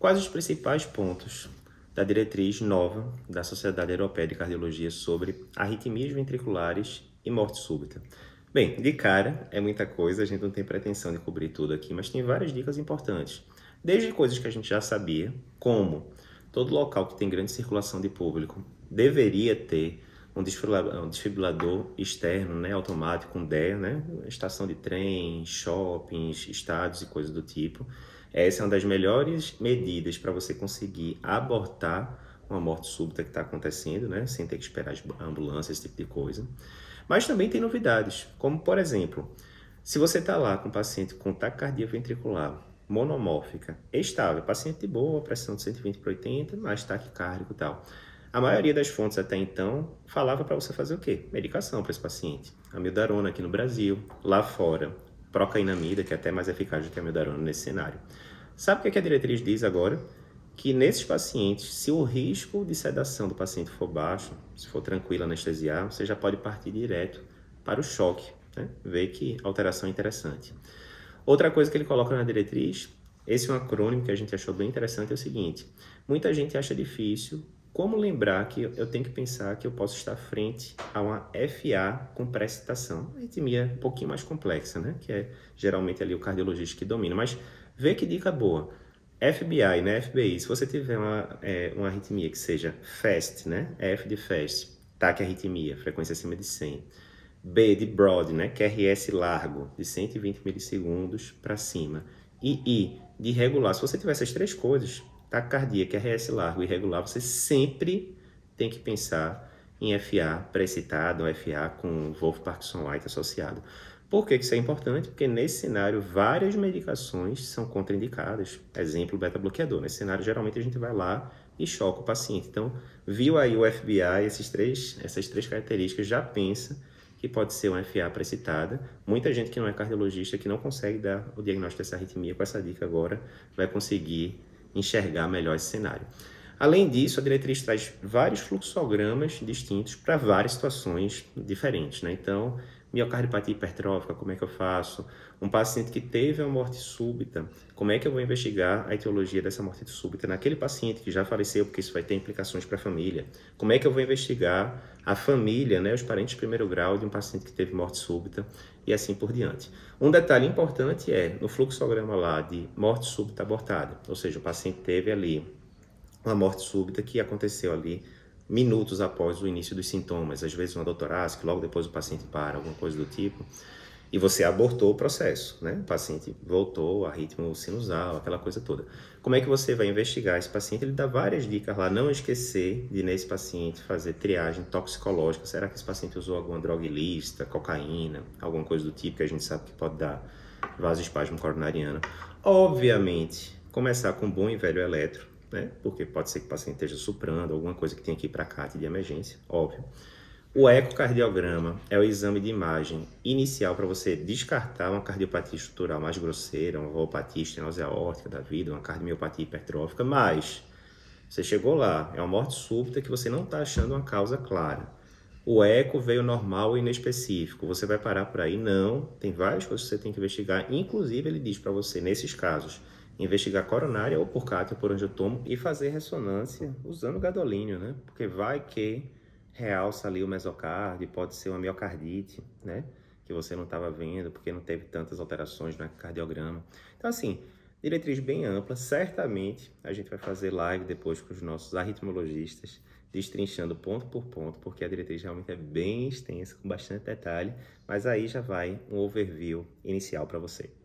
Quais os principais pontos da diretriz nova da Sociedade Europeia de Cardiologia sobre arritmias ventriculares e morte súbita? Bem, de cara é muita coisa, a gente não tem pretensão de cobrir tudo aqui, mas tem várias dicas importantes. Desde coisas que a gente já sabia, como todo local que tem grande circulação de público deveria ter um desfibrilador, externo, né, automático, um DEA, né, estação de trem, shoppings, estádios e coisas do tipo. Essa é uma das melhores medidas para você conseguir abortar uma morte súbita que está acontecendo, né? Sem ter que esperar a ambulância, esse tipo de coisa. Mas também tem novidades, como por exemplo, se você está lá com um paciente com taquicardia ventricular monomórfica, estável, paciente de boa, pressão de 120 para 80, mais taquicárdico e tal. A maioria das fontes até então falava para você fazer o quê? Medicação para esse paciente. Amiodarona aqui no Brasil, lá fora, procainamida, que é até mais eficaz do que a amiodarona nesse cenário. Sabe o é que a diretriz diz agora? Que nesses pacientes, se o risco de sedação do paciente for baixo, se for tranquilo anestesiar, você já pode partir direto para o choque. Né? Vê que alteração interessante. Outra coisa que ele coloca na diretriz, esse é um acrônimo que a gente achou bem interessante, é o seguinte. Muita gente acha difícil como lembrar que eu tenho que pensar que eu posso estar frente a uma FA com pré Uma Arritmia é um pouquinho mais complexa, né? Que é geralmente ali o cardiologista que domina. Mas vê que dica boa. FBI, né? FBI. Se você tiver uma, é, uma arritmia que seja FAST, né? É F de FAST, taquiarritmia, frequência acima de 100. B de broad, né? QRS largo, de 120 milissegundos para cima. E I de regular. Se você tiver essas três coisas, taquicardia, que é RS largo e irregular, você sempre tem que pensar em FA pré ou FA com Wolf Parkinson White associado. Por que isso é importante? Porque nesse cenário várias medicações são contraindicadas. Exemplo, beta-bloqueador. Nesse cenário, geralmente a gente vai lá e choca o paciente. Então, viu aí o FBI, esses três, essas três características, já pensa que pode ser uma FA precitada. Muita gente que não é cardiologista, que não consegue dar o diagnóstico dessa arritmia, com essa dica agora, vai conseguir enxergar melhor esse cenário. Além disso, a diretriz traz vários fluxogramas distintos para várias situações diferentes. Né? Então, Miocardiopatia hipertrófica, como é que eu faço? Um paciente que teve uma morte súbita, como é que eu vou investigar a etiologia dessa morte súbita naquele paciente que já faleceu, porque isso vai ter implicações para a família? Como é que eu vou investigar a família, né, os parentes de primeiro grau de um paciente que teve morte súbita e assim por diante? Um detalhe importante é no fluxograma lá de morte súbita abortada, ou seja, o paciente teve ali uma morte súbita que aconteceu ali minutos após o início dos sintomas, às vezes uma que logo depois o paciente para, alguma coisa do tipo, e você abortou o processo, né? O paciente voltou a ritmo sinusal, aquela coisa toda. Como é que você vai investigar esse paciente? Ele dá várias dicas lá, não esquecer de nesse paciente fazer triagem toxicológica. Será que esse paciente usou alguma droga ilícita, cocaína, alguma coisa do tipo que a gente sabe que pode dar vasoespasmo coronariano? Obviamente, começar com um bom e velho eletro né? Porque pode ser que o paciente esteja suprando, alguma coisa que tenha que ir para cá CAT de emergência, óbvio. O ecocardiograma é o exame de imagem inicial para você descartar uma cardiopatia estrutural mais grosseira, uma valopatia estenose aórtica da vida, uma cardiomiopatia hipertrófica, mas você chegou lá, é uma morte súbita que você não está achando uma causa clara. O eco veio normal e inespecífico. Você vai parar por aí? Não. Tem várias coisas que você tem que investigar. Inclusive, ele diz para você, nesses casos, investigar coronária ou por cátia por onde eu tomo e fazer ressonância usando gadolínio, né? Porque vai que realça ali o mesocárdio, pode ser uma miocardite, né? Que você não estava vendo porque não teve tantas alterações no cardiograma. Então, assim, diretriz bem ampla. Certamente a gente vai fazer live depois com os nossos arritmologistas, destrinchando ponto por ponto, porque a diretriz realmente é bem extensa, com bastante detalhe. Mas aí já vai um overview inicial para você.